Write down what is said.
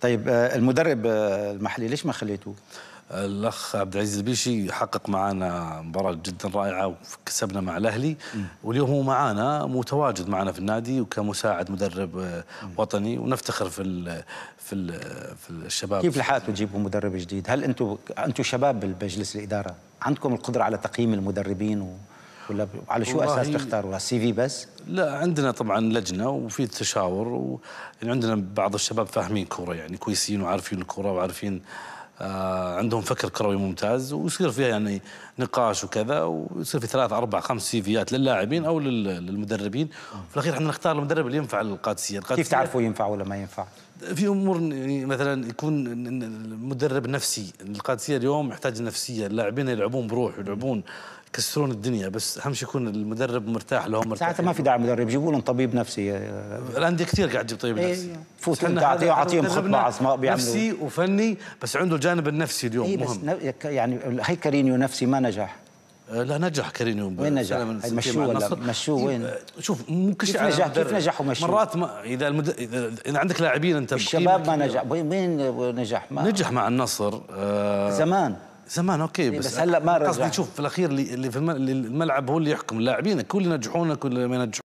طيب آه، المدرب آه، المحلي ليش ما خليتوه؟ الاخ عبد العزيز البيشي حقق معنا مباراه جدا رائعه وكسبنا مع الاهلي واليوم هو معنا متواجد معنا في النادي وكمساعد مدرب آه، وطني ونفتخر في الـ في الـ في الشباب كيف لحقتوا تجيبوا مدرب جديد؟ هل انتم انتم شباب بالمجلس الاداره عندكم القدره على تقييم المدربين و... ولا على شو اساس تختاروا السي في بس؟ لا عندنا طبعا لجنه وفي تشاور وعندنا يعني عندنا بعض الشباب فاهمين كوره يعني كويسين وعارفين الكوره وعارفين آه عندهم فكر كروي ممتاز ويصير فيها يعني نقاش وكذا ويصير في ثلاث اربع خمس سي فيات للاعبين او للمدربين وفي الاخير احنا نختار المدرب اللي ينفع للقادسيه كيف تعرفوا ينفع ولا ما ينفع؟ في امور يعني مثلا يكون المدرب نفسي القادسيه اليوم محتاج نفسيه اللاعبين يلعبون بروح يلعبون يكسرون الدنيا بس اهم شيء يكون المدرب مرتاح لهم مرتاح ساعتها ما في داعي مدرب جيبوا لهم طبيب نفسي الانديه كثير قاعد تجيب طبيب إيه، نفسي إيه. فوت انت اعطيهم اعطيهم خطه عصماء بيعملوا نفسي وفني بس عنده الجانب النفسي اليوم إيه، مهم يعني هيكرينيو نفسي ما نجح آه، لا نجح كريم وين نجح؟ مشوه ولا مشوه وين؟ آه، شوف مو كل شيء نجح كيف نجح ومشوه؟ مرات ما اذا المد... اذا عندك لاعبين انت الشباب ما نجح وين وين نجح؟ ما نجح مع النصر آه زمان زمان اوكي إيه، بس, بس هلا ما رجع قصدي شوف في الاخير اللي في الملعب هو اللي يحكم اللاعبين كل ينجحونك كل ما ينجحون